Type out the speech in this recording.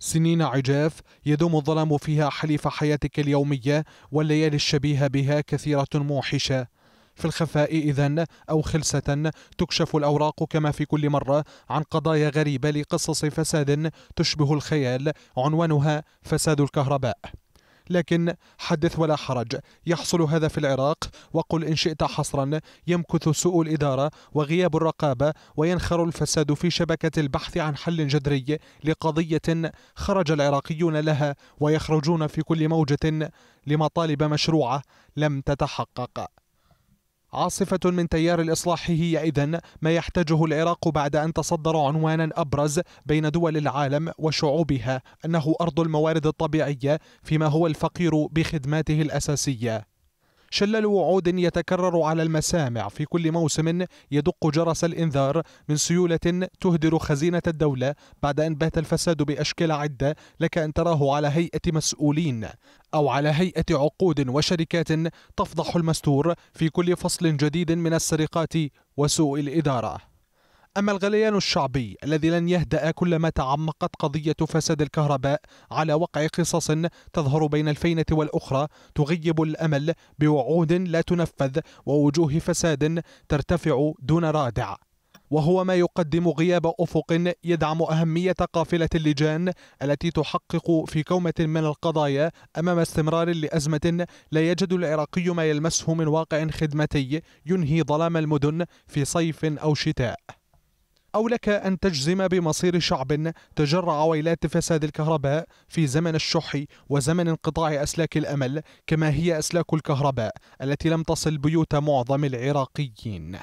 سنين عجاف يدوم الظلام فيها حليف حياتك اليومية والليالي الشبيهة بها كثيرة موحشة في الخفاء إذا أو خلسة تكشف الأوراق كما في كل مرة عن قضايا غريبة لقصص فساد تشبه الخيال عنوانها فساد الكهرباء لكن حدث ولا حرج يحصل هذا في العراق وقل إن شئت حصرا يمكث سوء الإدارة وغياب الرقابة وينخر الفساد في شبكة البحث عن حل جذري لقضية خرج العراقيون لها ويخرجون في كل موجة لمطالب مشروعة لم تتحقق عاصفة من تيار الإصلاح هي إذن ما يحتاجه العراق بعد أن تصدر عنوانا أبرز بين دول العالم وشعوبها أنه أرض الموارد الطبيعية فيما هو الفقير بخدماته الأساسية شلل وعود يتكرر على المسامع في كل موسم يدق جرس الإنذار من سيولة تهدر خزينة الدولة بعد أن بات الفساد بأشكال عدة لك أن تراه على هيئة مسؤولين أو على هيئة عقود وشركات تفضح المستور في كل فصل جديد من السرقات وسوء الإدارة أما الغليان الشعبي الذي لن يهدأ كلما تعمقت قضية فساد الكهرباء على وقع قصص تظهر بين الفينة والأخرى تغيب الأمل بوعود لا تنفذ ووجوه فساد ترتفع دون رادع وهو ما يقدم غياب أفق يدعم أهمية قافلة اللجان التي تحقق في كومة من القضايا أمام استمرار لأزمة لا يجد العراقي ما يلمسه من واقع خدمتي ينهي ظلام المدن في صيف أو شتاء أو لك أن تجزم بمصير شعب تجرع ويلات فساد الكهرباء في زمن الشح وزمن انقطاع أسلاك الأمل كما هي أسلاك الكهرباء التي لم تصل بيوت معظم العراقيين